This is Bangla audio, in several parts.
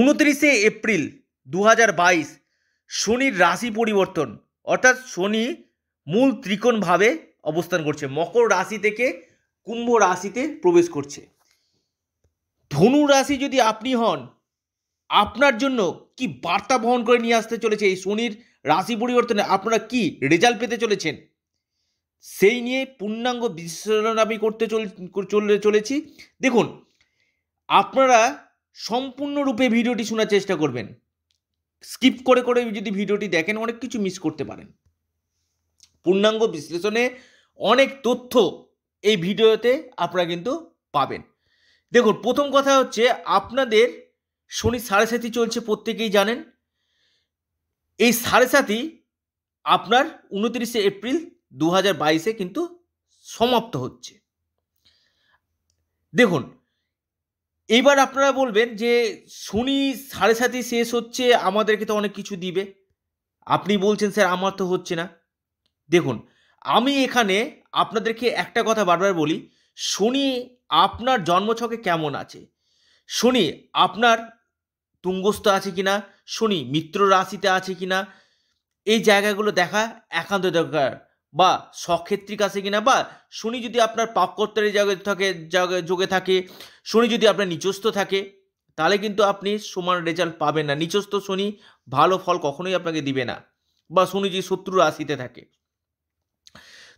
উনত্রিশে এপ্রিল দু শনির রাশি পরিবর্তন অর্থাৎ শনি মূল ত্রিকোণভাবে অবস্থান করছে মকর রাশি থেকে কুম্ভ রাশিতে প্রবেশ করছে ধনু রাশি যদি আপনি হন আপনার জন্য কি বার্তা বহন করে নিয়ে আসতে চলেছে এই শনির রাশি পরিবর্তনে আপনারা কি রেজাল্ট পেতে চলেছেন সেই নিয়ে পূর্ণাঙ্গ বিশ্লেষণ আমি করতে চলে চলেছি দেখুন আপনারা সম্পূর্ণরূপে ভিডিওটি শোনার চেষ্টা করবেন স্কিপ করে করে যদি ভিডিওটি দেখেন অনেক কিছু মিস করতে পারেন পূর্ণাঙ্গ বিশ্লেষণে অনেক তথ্য এই ভিডিওতে আপনারা কিন্তু পাবেন দেখুন প্রথম কথা হচ্ছে আপনাদের শনি সাড়ে সাথী চলছে প্রত্যেকেই জানেন এই সাড়ে সাথী আপনার উনত্রিশে এপ্রিল দু হাজার বাইশে কিন্তু সমাপ্ত হচ্ছে দেখুন এবার আপনারা বলবেন যে শনি সাড়ে সাথে শেষ হচ্ছে আমাদেরকে তো অনেক কিছু দিবে আপনি বলছেন স্যার আমার তো হচ্ছে না দেখুন আমি এখানে আপনাদেরকে একটা কথা বারবার বলি শনি আপনার জন্মছকে কেমন আছে শনি আপনার তুঙ্গস্থ আছে কিনা শনি মিত্র রাশিতে আছে কিনা এই জায়গাগুলো দেখা একান্ত দরকার বা সক্ষেত্রিক আছে কিনা বা শনি যদি আপনার পাপকর্তারে জাগে থাকে যোগে থাকে শনি যদি আপনার নিচস্ত থাকে তাহলে কিন্তু আপনি সমান রেজাল্ট পাবেন না নিচস্থ শনি ভালো ফল কখনোই আপনাকে দিবে না বা শনি যে শত্রু রাশিতে থাকে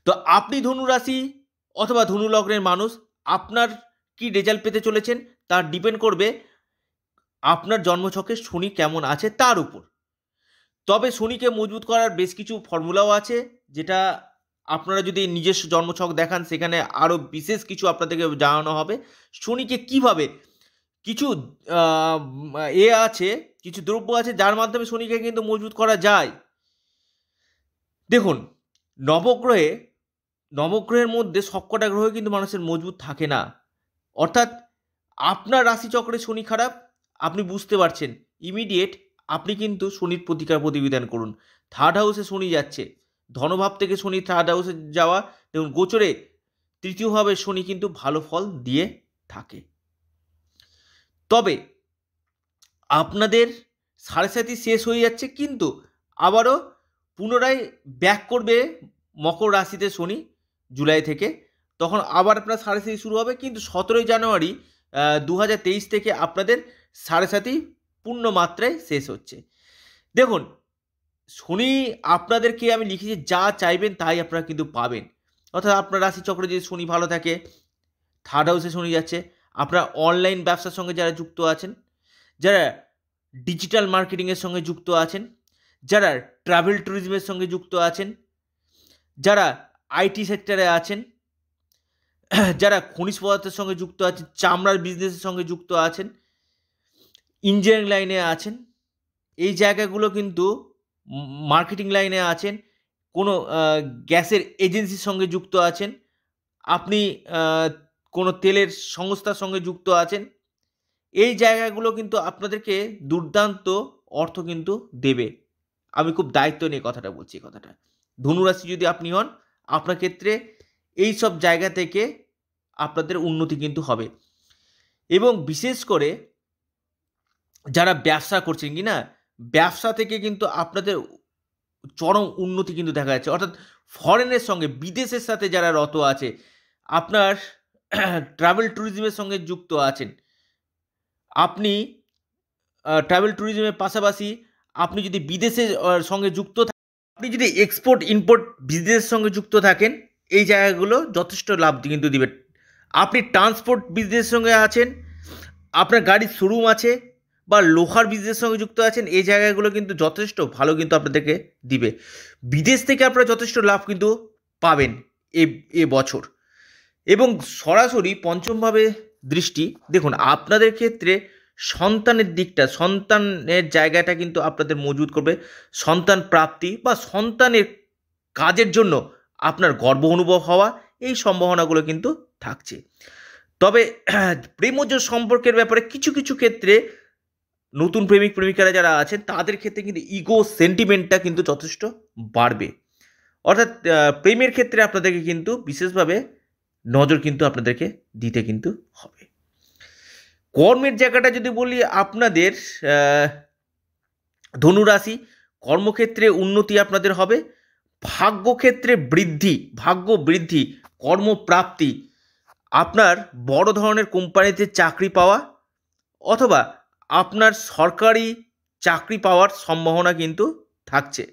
তো আপনি ধনু রাশি অথবা ধনু লগ্নের মানুষ আপনার কি রেজাল্ট পেতে চলেছেন তার ডিপেন্ড করবে আপনার জন্মছকে শনি কেমন আছে তার উপর তবে শনিকে মজবুত করার বেশ কিছু ফর্মুলাও আছে যেটা আপনারা যদি নিজস্ব জন্মছক দেখান সেখানে আরও বিশেষ কিছু আপনাদেরকে জানানো হবে শনিকে কিভাবে কিছু এ আছে কিছু দ্রব্য আছে যার মাধ্যমে শনিকে কিন্তু মজবুত করা যায় দেখুন নবগ্রহে নবগ্রহের মধ্যে সবকটা গ্রহে কিন্তু মানুষের মজবুত থাকে না অর্থাৎ আপনার রাশিচক্রে শনি খারাপ আপনি বুঝতে পারছেন ইমিডিয়েট আপনি কিন্তু শনির প্রতিকার প্রতিবিধান করুন থার্ড হাউসে শনি যাচ্ছে ধনভাব থেকে শনি থার্ড হাউসে যাওয়া দেখুন গোচরে তৃতীয়ভাবে শনি কিন্তু ভালো ফল দিয়ে থাকে তবে আপনাদের সাড়ে সাতি শেষ হয়ে যাচ্ছে কিন্তু আবারও পুনরায় ব্যাক করবে মকর রাশিতে শনি জুলাই থেকে তখন আবার আপনার সাড়ে সাতি শুরু হবে কিন্তু সতেরোই জানুয়ারি দু থেকে আপনাদের সাড়ে সাতি পূর্ণ মাত্রায় শেষ হচ্ছে দেখুন শনি আপনাদেরকে আমি লিখেছি যা চাইবেন তাই আপনারা কিন্তু পাবেন অর্থাৎ আপনার রাশিচক্রে যদি শনি ভালো থাকে থার্ড হাউসে শনি যাচ্ছে আপনারা অনলাইন ব্যবসার সঙ্গে যারা যুক্ত আছেন যারা ডিজিটাল মার্কেটিংয়ের সঙ্গে যুক্ত আছেন যারা ট্রাভেল ট্যুরিজমের সঙ্গে যুক্ত আছেন যারা আইটি সেক্টরে আছেন যারা খনিজ পদার্থের সঙ্গে যুক্ত আছেন চামড়ার বিজনেসের সঙ্গে যুক্ত আছেন ইঞ্জিনিয়ারিং লাইনে আছেন এই জায়গাগুলো কিন্তু মার্কেটিং লাইনে আছেন কোনো গ্যাসের এজেন্সির সঙ্গে যুক্ত আছেন আপনি কোনো তেলের সংস্থার সঙ্গে যুক্ত আছেন এই জায়গাগুলো কিন্তু আপনাদেরকে দুর্দান্ত অর্থ কিন্তু দেবে আমি খুব দায়িত্ব নিয়ে কথাটা বলছি কথাটা ধনুরাশি যদি আপনি হন আপনার ক্ষেত্রে এই সব জায়গা থেকে আপনাদের উন্নতি কিন্তু হবে এবং বিশেষ করে যারা ব্যবসা করছেন কি না ব্যবসা থেকে কিন্তু আপনাদের চরম উন্নতি কিন্তু দেখা যাচ্ছে অর্থাৎ ফরেনের সঙ্গে বিদেশের সাথে যারা রত আছে আপনার ট্রাভেল ট্যুরিজমের সঙ্গে যুক্ত আছেন আপনি ট্রাভেল ট্যুরিজমের পাশাপাশি আপনি যদি বিদেশের সঙ্গে যুক্ত আপনি যদি এক্সপোর্ট ইম্পোর্ট বিজনেসের সঙ্গে যুক্ত থাকেন এই জায়গাগুলো যথেষ্ট লাভ কিন্তু দিবে আপনি ট্রান্সপোর্ট বিজনেসের সঙ্গে আছেন আপনার গাড়ির শোরুম আছে বা লোহার বিজনেসের সঙ্গে যুক্ত আছেন এই জায়গাগুলো কিন্তু যথেষ্ট ভালো কিন্তু আপনাদেরকে দিবে বিদেশ থেকে আপনারা যথেষ্ট লাভ কিন্তু পাবেন এ এ বছর এবং সরাসরি পঞ্চমভাবে দৃষ্টি দেখুন আপনাদের ক্ষেত্রে সন্তানের দিকটা সন্তানের জায়গাটা কিন্তু আপনাদের মজুদ করবে সন্তান প্রাপ্তি বা সন্তানের কাজের জন্য আপনার গর্ব অনুভব হওয়া এই সম্ভাবনাগুলো কিন্তু থাকছে তবে প্রেমজ সম্পর্কের ব্যাপারে কিছু কিছু ক্ষেত্রে নতুন প্রেমিক প্রেমিকারা যারা আছেন তাদের ক্ষেত্রে কিন্তু ইগো সেন্টিমেন্টটা কিন্তু যথেষ্ট বাড়বে অর্থাৎ প্রেমের ক্ষেত্রে আপনাদেরকে কিন্তু বিশেষভাবে নজর কিন্তু আপনাদেরকে দিতে কিন্তু হবে কর্মের জায়গাটা যদি বলি আপনাদের ধনুরাশি কর্মক্ষেত্রে উন্নতি আপনাদের হবে ভাগ্যক্ষেত্রে বৃদ্ধি ভাগ্য বৃদ্ধি কর্মপ্রাপ্তি আপনার বড় ধরনের কোম্পানিতে চাকরি পাওয়া অথবা আপনার সরকারি চাকরি পাওয়ার সম্ভাবনা কিন্তু থাকছে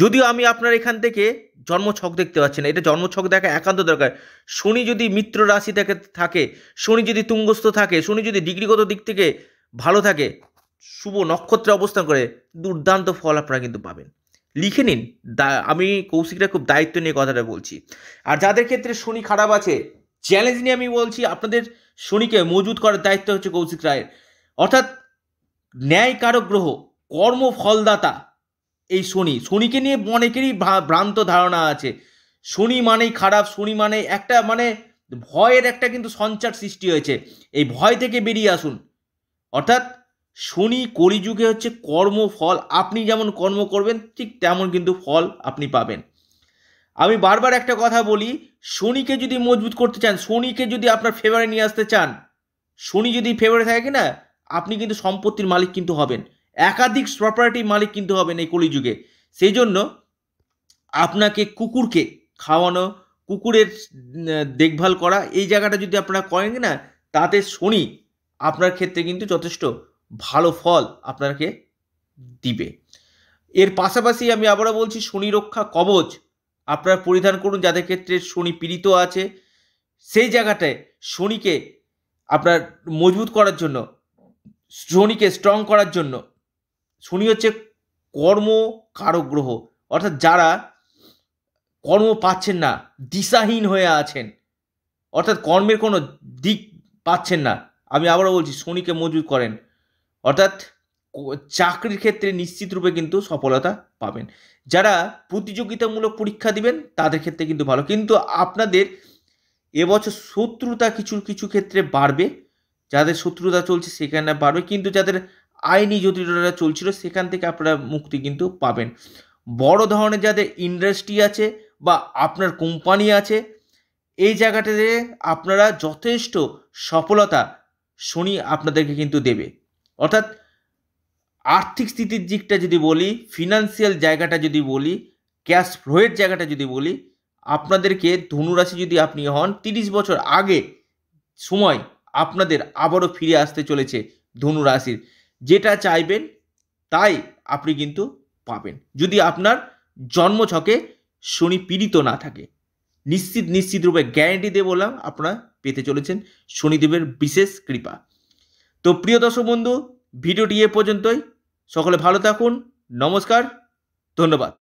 যদিও আমি আপনার এখান থেকে জন্মছক দেখতে পাচ্ছি না এটা জন্মছক দেখা একান্ত দরকার শনি যদি মিত্র রাশি থেকে থাকে শনি যদি তুঙ্গস্থ থাকে শনি যদি ডিগ্রিগত দিক থেকে ভালো থাকে শুভ নক্ষত্রে অবস্থান করে দুর্দান্ত ফল আপনারা কিন্তু পাবেন লিখে নিন আমি কৌশিকরা খুব দায়িত্ব নিয়ে কথাটা বলছি আর যাদের ক্ষেত্রে শনি খারাপ আছে চ্যালেঞ্জ নিয়ে আমি বলছি আপনাদের শনিকে মজুদ করার দায়িত্ব হচ্ছে কৌশিক রায়ের অর্থাৎ ন্যায়কারক গ্রহ কর্মফলদাতা এই শনি শনিকে নিয়ে অনেকেরই ভ্রান্ত ধারণা আছে শনি মানেই খারাপ শনি মানে একটা মানে ভয়ের একটা কিন্তু সঞ্চার সৃষ্টি হয়েছে এই ভয় থেকে বেরিয়ে আসুন অর্থাৎ শনি কলিযুগে হচ্ছে কর্মফল আপনি যেমন কর্ম করবেন ঠিক তেমন কিন্তু ফল আপনি পাবেন আমি বারবার একটা কথা বলি শনিকে যদি মজবুত করতে চান শনিকে যদি আপনার ফেভারে নিয়ে আসতে চান শনি যদি ফেভারে থাকে না আপনি কিন্তু সম্পত্তির মালিক কিন্তু হবেন একাধিক প্রপার্টির মালিক কিন্তু হবেন এই কলিযুগে সেই জন্য আপনাকে কুকুরকে খাওয়ানো কুকুরের দেখভাল করা এই জায়গাটা যদি আপনারা করেন না তাতে শনি আপনার ক্ষেত্রে কিন্তু যথেষ্ট ভালো ফল আপনাকে দিবে এর পাশাপাশি আমি আবারও বলছি শনি রক্ষা কবচ আপনারা পরিধান করুন যাদের ক্ষেত্রে শনি পীড়িত আছে সেই জায়গাটায় শনিকে আপনার মজবুত করার জন্য শনিকে স্ট্রং করার জন্য শনি হচ্ছে কর্ম কারক গ্রহ অর্থাৎ যারা কর্ম পাচ্ছেন না দিশাহীন হয়ে আছেন অর্থাৎ কর্মের কোনো দিক পাচ্ছেন না আমি আবারও বলছি শনিকে মজুর করেন অর্থাৎ চাকরির ক্ষেত্রে নিশ্চিত রূপে কিন্তু সফলতা পাবেন যারা প্রতিযোগিতামূলক পরীক্ষা দিবেন তাদের ক্ষেত্রে কিন্তু ভালো কিন্তু আপনাদের এবছর শত্রুতা কিছু কিছু ক্ষেত্রে বাড়বে যাদের শত্রুতা চলছে সেখানে পারবে কিন্তু যাদের আইনি জটিলতা চলছিল সেখান থেকে আপনারা মুক্তি কিন্তু পাবেন বড় ধরনের যাদের ইন্ডাস্ট্রি আছে বা আপনার কোম্পানি আছে এই জায়গাটাতে আপনারা যথেষ্ট সফলতা শনি আপনাদেরকে কিন্তু দেবে অর্থাৎ আর্থিক স্থিতির দিকটা যদি বলি ফিনান্সিয়াল জায়গাটা যদি বলি ক্যাশ ফ্লোয়ের জায়গাটা যদি বলি আপনাদেরকে ধনুরাশি যদি আপনি হন তিরিশ বছর আগে সময় আপনাদের আবারও ফিরে আসতে চলেছে ধনু রাশির যেটা চাইবেন তাই আপনি কিন্তু পাবেন যদি আপনার জন্মছকে শনি পীড়িত না থাকে নিশ্চিত নিশ্চিত রূপে গ্যারেন্টি দিয়ে বললাম আপনারা পেতে চলেছেন শনিদেবের বিশেষ কৃপা তো প্রিয় দর্শক বন্ধু ভিডিওটি এ পর্যন্তই সকলে ভালো থাকুন নমস্কার ধন্যবাদ